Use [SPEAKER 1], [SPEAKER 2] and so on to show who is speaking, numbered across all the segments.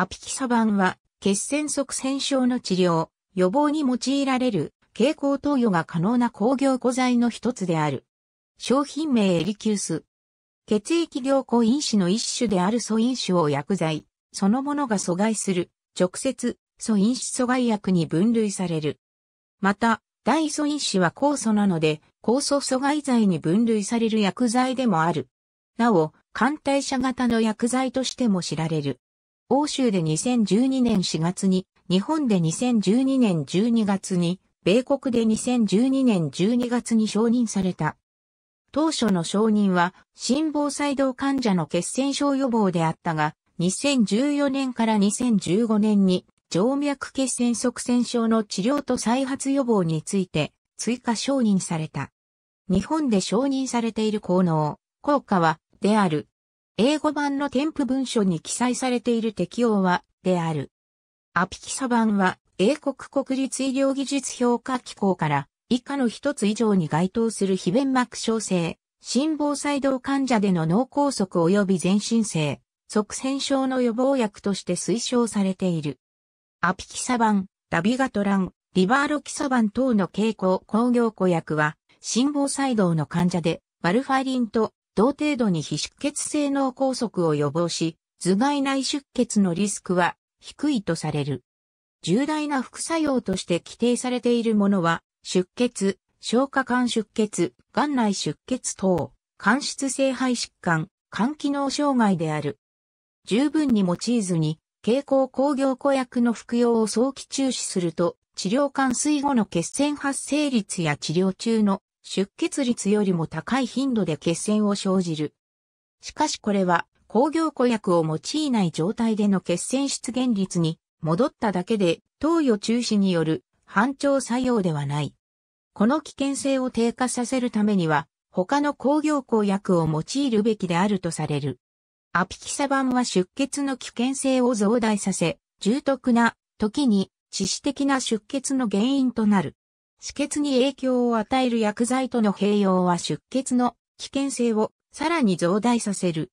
[SPEAKER 1] アピキサバンは、血栓塞栓症の治療、予防に用いられる、蛍光投与が可能な抗凝固剤の一つである。商品名エリキュース。血液凝固因子の一種である素因子を薬剤、そのものが阻害する、直接、素因子阻害薬に分類される。また、大素因子は酵素なので、酵素阻害剤に分類される薬剤でもある。なお、艦隊者型の薬剤としても知られる。欧州で2012年4月に、日本で2012年12月に、米国で2012年12月に承認された。当初の承認は、心房細動患者の血栓症予防であったが、2014年から2015年に、静脈血栓塞栓症の治療と再発予防について、追加承認された。日本で承認されている効能、効果は、である、英語版の添付文書に記載されている適用は、である。アピキサ版は、英国国立医療技術評価機構から、以下の一つ以上に該当する非弁膜症性、心房細動患者での脳梗塞及び全身性、側線症の予防薬として推奨されている。アピキサ版、ダビガトラン、リバーロキサ版等の経口工業庫薬は、心房細動の患者で、バルファリンと同程度に非出血性脳梗塞を予防し、頭蓋内出血のリスクは低いとされる。重大な副作用として規定されているものは、出血、消化管出血、眼内出血等、間質性肺疾患、肝機能障害である。十分に用いずに、経口工業庫薬の服用を早期中止すると、治療完遂後の血栓発生率や治療中の出血率よりも高い頻度で血栓を生じる。しかしこれは工業固薬を用いない状態での血栓出現率に戻っただけで投与中止による反調作用ではない。この危険性を低下させるためには他の工業抗薬を用いるべきであるとされる。アピキサバンは出血の危険性を増大させ、重篤な時に致死的な出血の原因となる。止血に影響を与える薬剤との併用は出血の危険性をさらに増大させる。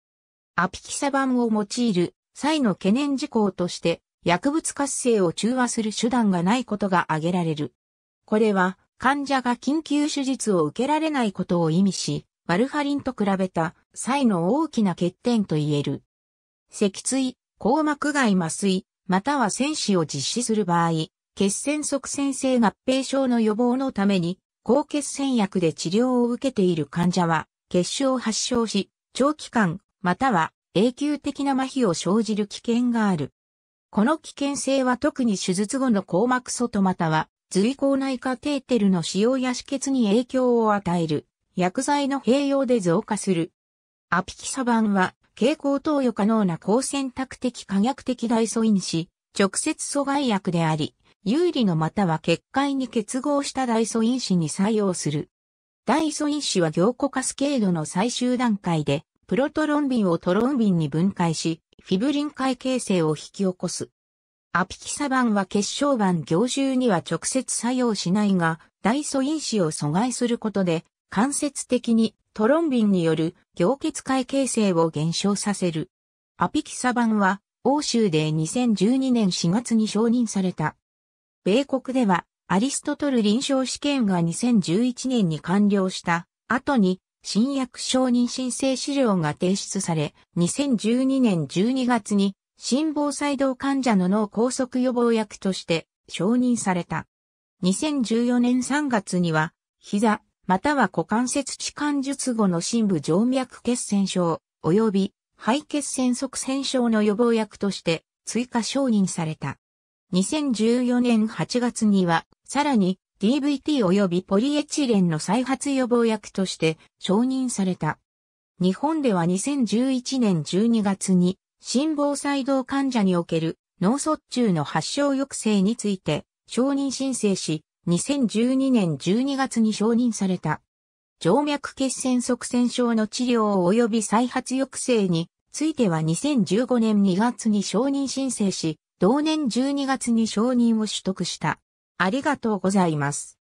[SPEAKER 1] アピキサバンを用いる際の懸念事項として薬物活性を中和する手段がないことが挙げられる。これは患者が緊急手術を受けられないことを意味し、マルハリンと比べた際の大きな欠点と言える。脊椎、硬膜外麻酔、または戦死を実施する場合、血栓即栓性合併症の予防のために、高血栓薬で治療を受けている患者は、血症を発症し、長期間、または永久的な麻痺を生じる危険がある。この危険性は特に手術後の硬膜外または、髄口内カテーテルの使用や止血に影響を与える、薬剤の併用で増加する。アピキサバンは、蛍光投与可能な高選択的可逆的大素因子、直接阻害薬であり、有利のまたは結界に結合したダソイ因子に作用する。ダソイ因子は凝固カスケードの最終段階で、プロトロンビンをトロンビンに分解し、フィブリン解形成を引き起こす。アピキサンは結晶板凝集には直接作用しないが、ダソイ因子を阻害することで、間接的にトロンビンによる凝結解形成を減少させる。アピキサンは、欧州で2012年4月に承認された米国ではアリストトル臨床試験が2011年に完了した後に新薬承認申請資料が提出され、2012年12月に心房細動患者の脳梗塞予防薬として承認された。2014年3月には、膝、または股関節置換術後の深部静脈血栓症、及び肺血栓塞栓症の予防薬として追加承認された。2014年8月には、さらに DVT 及びポリエチレンの再発予防薬として承認された。日本では2011年12月に、心房細動患者における脳卒中の発症抑制について承認申請し、2012年12月に承認された。静脈血栓塞栓症の治療及び再発抑制については2015年2月に承認申請し、同年12月に承認を取得した。ありがとうございます。